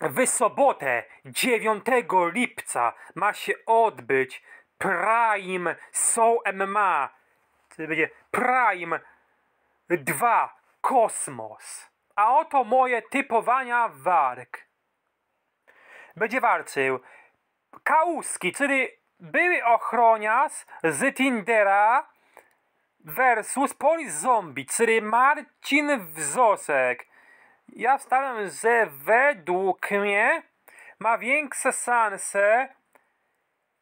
w sobotę 9 lipca ma się odbyć Prime Soul MMA. czyli będzie Prime 2 Kosmos. A oto moje typowania warg. Będzie walczył Kauski, czyli były ochroniarz z Tindera versus Polis Zombie, czyli Marcin Wzosek ja stawiam, że według mnie ma większe szanse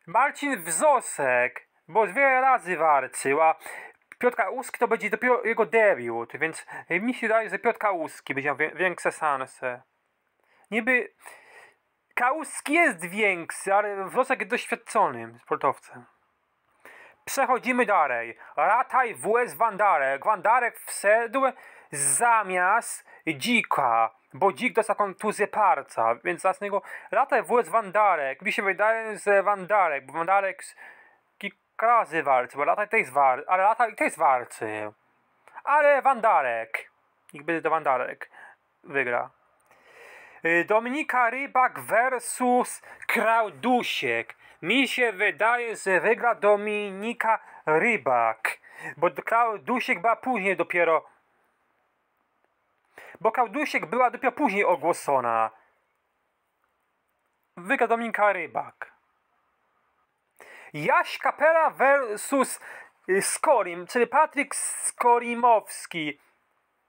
Marcin Wzosek, bo wiele razy walczył, a Piotr Łuski to będzie dopiero jego debiut, więc mi się wydaje, że Piotr Łuski będzie miał większe szanse. Niby Kałuski jest większy, ale Wzosek jest doświadczonym sportowcem. Przechodzimy dalej. Rataj WS Wandarek. Wandarek wszedł zamiast dzika, bo dzik dostał kontuzję parca, więc zamiast niego Rataj WS Wandarek. Mi się wydaje, że Wandarek, bo Wandarek kilka razy walczył, Rataj też walczy, ale Rataj Ale Wandarek. Niech będzie to Wandarek. Wygra. Y, Dominika Rybak versus Kraudusiek. Mi się wydaje, że wygra Dominika Rybak. Bo Kraudusiek była później dopiero. Bo Kraudusiek była dopiero później ogłoszona. Wygra Dominika Rybak. Jaś Kapela versus y, Skorim, czyli Patryk Skorimowski.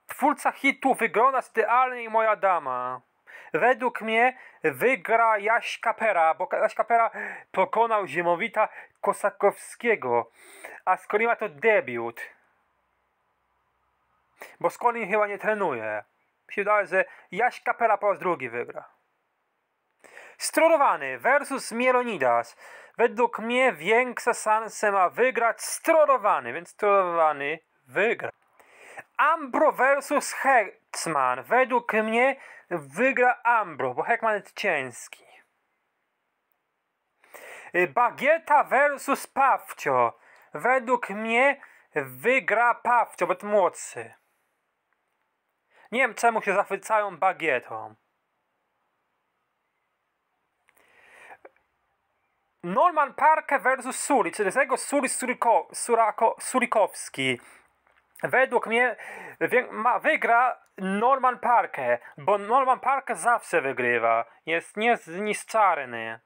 Twórca hitu z The i moja dama. Według mnie wygra Jaś Kapera, bo Jaś Kapera pokonał Ziemowita Kosakowskiego, a ma to debiut. Bo Skolin chyba nie trenuje. Mi się wydaje, że Jaś Kapera po raz drugi wygra. Strorowany versus Mielonidas. Według mnie większa szansa ma wygrać Strorowany, więc Strorowany wygra. Ambro versus Heckman. Według mnie wygra Ambro, bo Heckman jest ciężki. Y, Bagieta versus Pawcio. Według mnie wygra Pawcio, bo jest młodszy. Nie wiem czemu się zachwycają bagietą. Norman Parker versus Suri, czyli z tego Suri Suriko, Surako, Surikowski. Według mnie wygra Norman Parker, bo Norman Parker zawsze wygrywa. Jest niezniszczalny.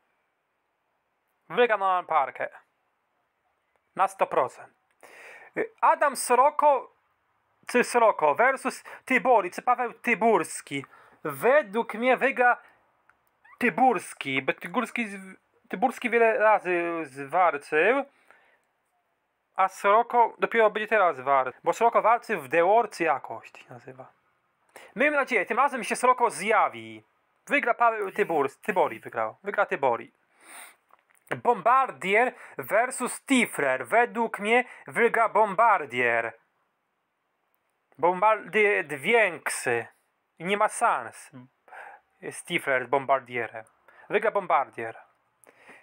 Wygra Norman Parker. Na 100%. Adam Sroko czy Sroko versus Tybori, czy Paweł Tyburski. Według mnie wygra Tyburski, bo Tyburski, Tyburski wiele razy walczył a Sroko dopiero będzie teraz wart, bo Sroko walczy w The jakoś się nazywa. Miejmy nadzieję, tym razem się Sroko zjawi. Wygra Paweł Tybor, Tybori wygrał, wygra Tybori. Bombardier versus Tifler. Według mnie wygra Bombardier. Bombardier większy. Nie ma sens. Stifler z Bombardierem. Wygra Bombardier.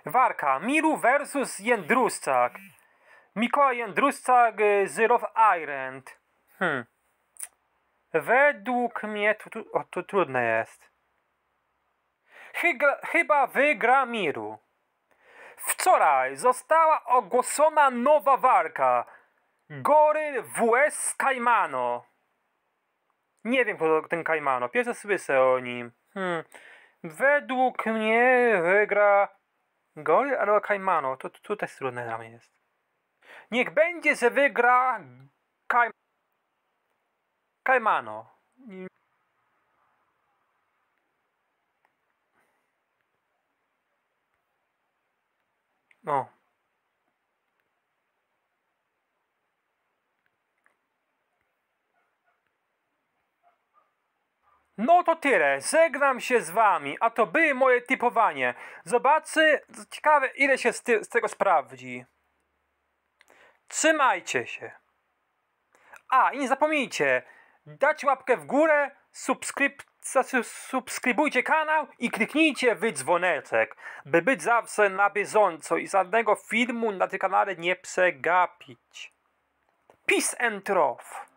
Warka. Miru versus Jędruszczak. Mikołaj Jędrusca y, Zero of Hmm. Według mnie to, o, to trudne jest. chyba wygra Miru. Wczoraj została ogłoszona nowa walka. Goryl WS Kaimano. Nie wiem, kto ten Kaimano. Pierwsze słyszę o nim. Hmm. Według mnie wygra Goryl albo Kaimano. To, to, to też trudne dla mnie jest. Niech będzie, że wygra Kaj... Kajmano. No. No to tyle. Żegnam się z wami. A to by moje typowanie. Zobaczy, ciekawe ile się z, z tego sprawdzi. Trzymajcie się. A, i nie zapomnijcie dać łapkę w górę, subskryp subskrybujcie kanał i kliknijcie w dzwoneczek, by być zawsze na bieżąco i żadnego filmu na tym kanale nie przegapić. Peace and love.